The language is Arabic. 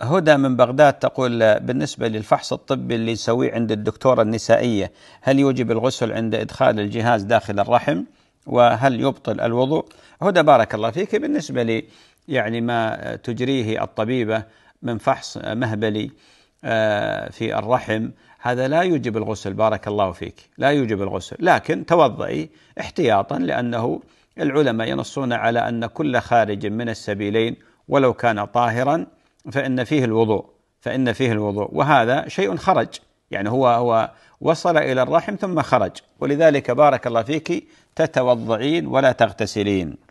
هدى من بغداد تقول بالنسبة للفحص الطبي اللي يسويه عند الدكتورة النسائية هل يوجب الغسل عند إدخال الجهاز داخل الرحم وهل يبطل الوضوء هدى بارك الله فيك بالنسبة لي يعني ما تجريه الطبيبة من فحص مهبلي آه، في الرحم هذا لا يوجب الغسل بارك الله فيك لا يوجب الغسل لكن توضئي احتياطا لأنه العلماء ينصون على أن كل خارج من السبيلين ولو كان طاهرا فإن فيه الوضوء فإن فيه الوضوء وهذا شيء خرج يعني هو هو وصل إلى الرحم ثم خرج ولذلك بارك الله فيك تتوضعين ولا تغتسلين